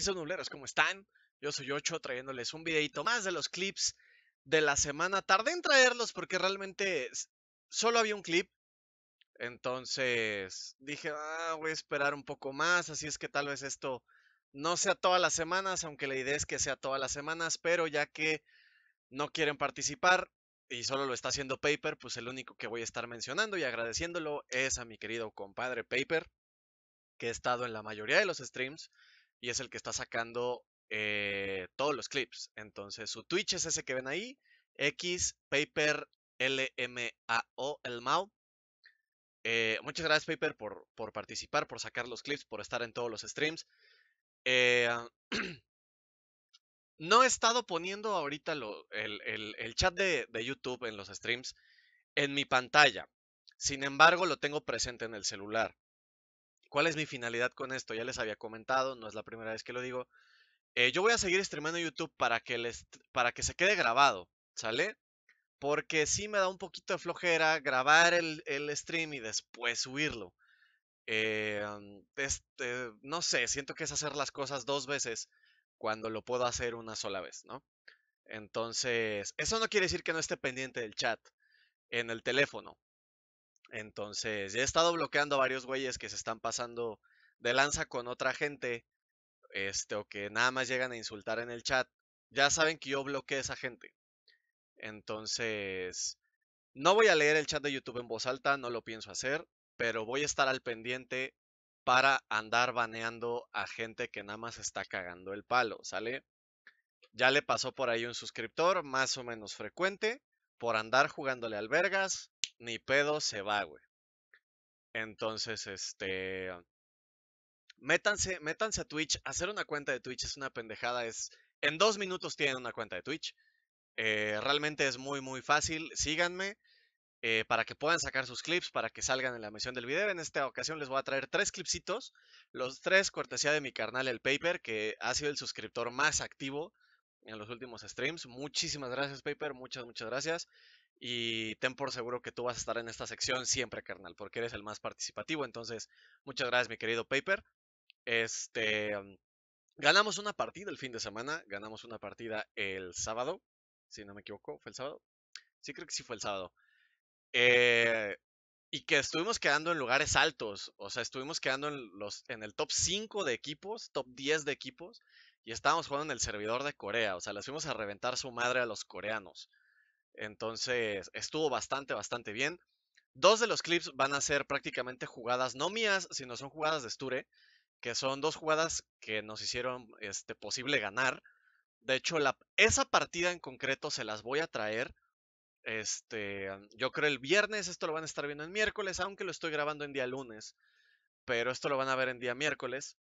son Nubleros, ¿cómo están? Yo soy Ocho trayéndoles un videito más de los clips de la semana. Tardé en traerlos porque realmente solo había un clip. Entonces dije, ah, voy a esperar un poco más. Así es que tal vez esto no sea todas las semanas, aunque la idea es que sea todas las semanas. Pero ya que no quieren participar y solo lo está haciendo Paper, pues el único que voy a estar mencionando y agradeciéndolo es a mi querido compadre Paper, que he estado en la mayoría de los streams y es el que está sacando eh, todos los clips. Entonces su Twitch es ese que ven ahí, X Paper el eh, muchas gracias Paper por, participar, por sacar los clips, por estar en todos los streams. Eh, ah, no he estado poniendo ahorita el, chat de YouTube en los streams en mi pantalla. Sin embargo, lo tengo presente en el celular. ¿Cuál es mi finalidad con esto? Ya les había comentado, no es la primera vez que lo digo. Eh, yo voy a seguir streamando YouTube para que, les, para que se quede grabado, ¿sale? Porque sí me da un poquito de flojera grabar el, stream y después subirlo. Em, este, no sé, siento que es hacer las cosas dos veces cuando lo puedo hacer una sola vez, ¿no? Entonces, eso no quiere decir que no esté pendiente del chat en el teléfono. Entonces, he estado bloqueando varios güeyes que se están pasando de lanza con otra gente, este, o que nada más llegan a insultar en el chat. Ya saben que yo bloqueé a esa gente. Entonces, no voy a leer el chat de YouTube en voz alta, no lo pienso hacer, pero voy a estar al pendiente para andar baneando a gente que nada más está cagando el palo, ¿sale? Ya le pasó por ahí un suscriptor más o menos frecuente por andar jugándole al vergas, ni pedo se va, güey. Entonces, este. Métanse, métanse a Twitch. Hacer una cuenta de Twitch es una pendejada. Es. En dos minutos tienen una cuenta de Twitch. Eh, realmente es muy, muy fácil. Síganme. Eh, para que puedan sacar sus clips, para que salgan en la emisión del video. En esta ocasión les voy a traer tres clipsitos, los tres cortesía de mi carnal El Paper, que ha sido el suscriptor más activo en los últimos streams. Muchísimas gracias Paper, muchas, muchas gracias. Y ten por seguro que tú vas a estar en esta sección siempre, carnal, porque eres el más participativo. Entonces, muchas gracias, mi querido Paper. Este. Mm, ganamos una partida el fin de semana. Ganamos una partida el sábado. Si no me equivoco, ¿fue el sábado? Sí, creo que sí fue el sábado. Eh, y que estuvimos quedando en lugares altos. O sea, estuvimos quedando en, los, en el top 5 de equipos, top 10 de equipos. Y estábamos jugando en el servidor de Corea. O sea, les fuimos a reventar su madre a los coreanos. Entonces, estuvo bastante, bastante bien. Dos de los clips van a ser prácticamente jugadas, no mías, sino son jugadas de Sture, que son dos jugadas que nos hicieron este, posible ganar. De hecho, esa partida en concreto se las voy a traer. Este, yo creo el viernes, esto lo van a estar viendo en miércoles, aunque lo estoy grabando en día lunes, pero esto lo van a ver en día miércoles.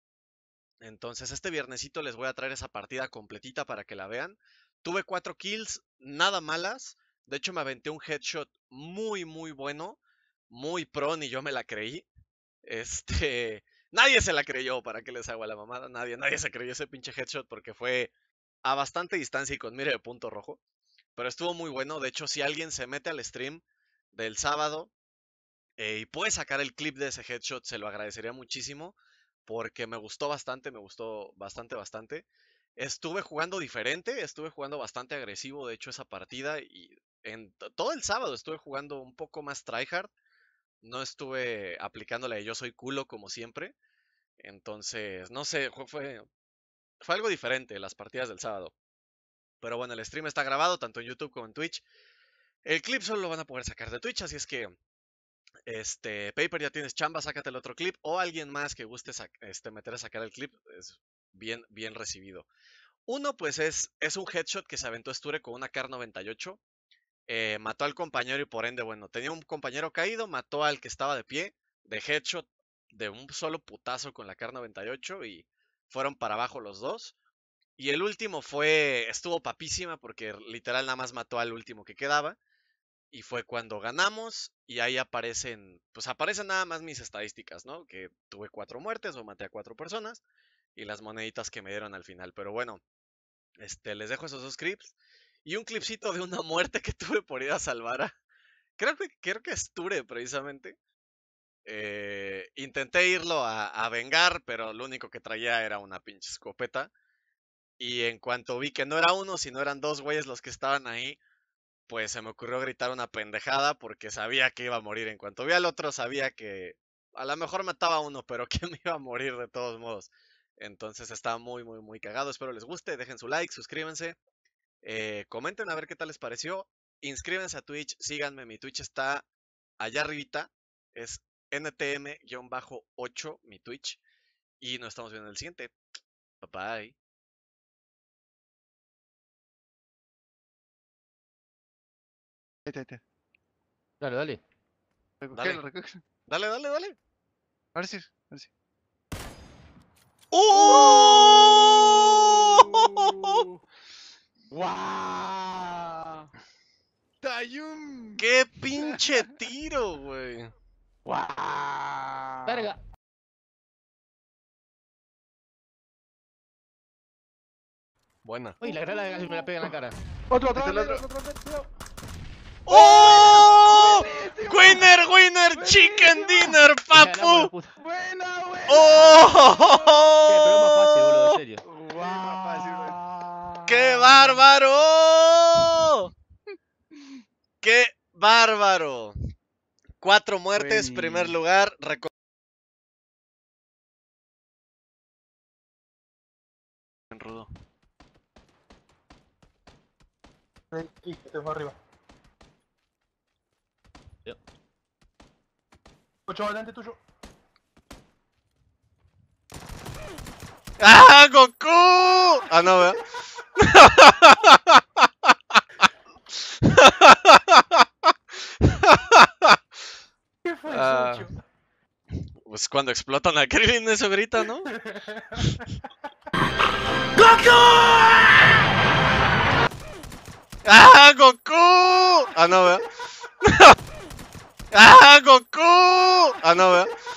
Entonces, este viernesito les voy a traer esa partida completita para que la vean. Tuve cuatro kills, nada malas. De hecho, me aventé un headshot muy, muy bueno. Muy pro, y yo me la creí. Este. Nadie se la creyó, ¿para qué les hago la mamada? Nadie, nadie se creyó ese pinche headshot porque fue a bastante distancia y con mire de punto rojo. Pero estuvo muy bueno. De hecho, si alguien se mete al stream del sábado eh, y puede sacar el clip de ese headshot, se lo agradecería muchísimo. Porque me gustó bastante, me gustó bastante, bastante. Estuve jugando diferente, estuve jugando bastante agresivo, de hecho, esa partida. Y en todo el sábado estuve jugando un poco más tryhard. No estuve aplicándole de yo soy culo como siempre. Entonces, no sé, fue, fue algo diferente las partidas del sábado. Pero bueno, el stream está grabado tanto en YouTube como en Twitch. El clip solo lo van a poder sacar de Twitch, así es que este Paper ya tienes chamba, sácate el otro clip o alguien más que guste este, meter a sacar el clip es bien bien recibido. Uno pues es es un headshot que se aventó Sture con una Kar 98 eh, mató al compañero y por ende, bueno, tenía un compañero caído, mató al que estaba de pie, de headshot, de un solo putazo con la CAR-98 y fueron para abajo los dos. Y el último fue, estuvo papísima porque literal nada más mató al último que quedaba. Y fue cuando ganamos y ahí aparecen, pues aparecen nada más mis estadísticas, ¿no? Que tuve cuatro muertes o maté a cuatro personas y las moneditas que me dieron al final. Pero bueno, este, les dejo esos dos scripts y un clipcito de una muerte que tuve por ir a salvar a... Creo que, creo que es Ture, precisamente. Eh, intenté irlo a, a, vengar, pero lo único que traía era una pinche escopeta. Y en cuanto vi que no era uno, sino eran dos güeyes los que estaban ahí, pues se me ocurrió gritar una pendejada porque sabía que iba a morir. En cuanto vi al otro, sabía que a lo mejor mataba a uno, pero que me iba a morir de todos modos. Entonces estaba muy, muy, muy cagado. Espero les guste. Dejen su like, suscríbanse. Eh, comenten a ver qué tal les pareció. Inscríbanse a Twitch, síganme. Mi Twitch está allá arribita. Es NTM-8, mi Twitch. Y nos estamos viendo en el siguiente. Bye bye. Dale, dale. dale. dale, dale, A ver si, ¡Oh! ¡Oh! ¡Wow! ¡Tayun! ¡Qué pinche tiro, güey! ¡Wow! Verga. Buena. Uy, la granada casi me la pega en la cara. Otro, otro, este otro, otro, otro, ¡Oh! Winner, winner, chicken dinner, papu. Buena, güey. ¡Oh! Pero más fácil, boludo, en serio. Wow. ¡Qué bárbaro! ¡Qué bárbaro! Cuatro muertes, primer lugar. Rudo. Aquí, voy arriba. Yep. Ocho, adelante tuyo. ¡Ah, Goku! Ah, no, veo. Ah. pues cuando explotan a Krillin eso grita, ¿no? ¡Goku! ¡Ah, Goku! Ah, no, veo. ¡Ah, Goku! Ah, no, veo.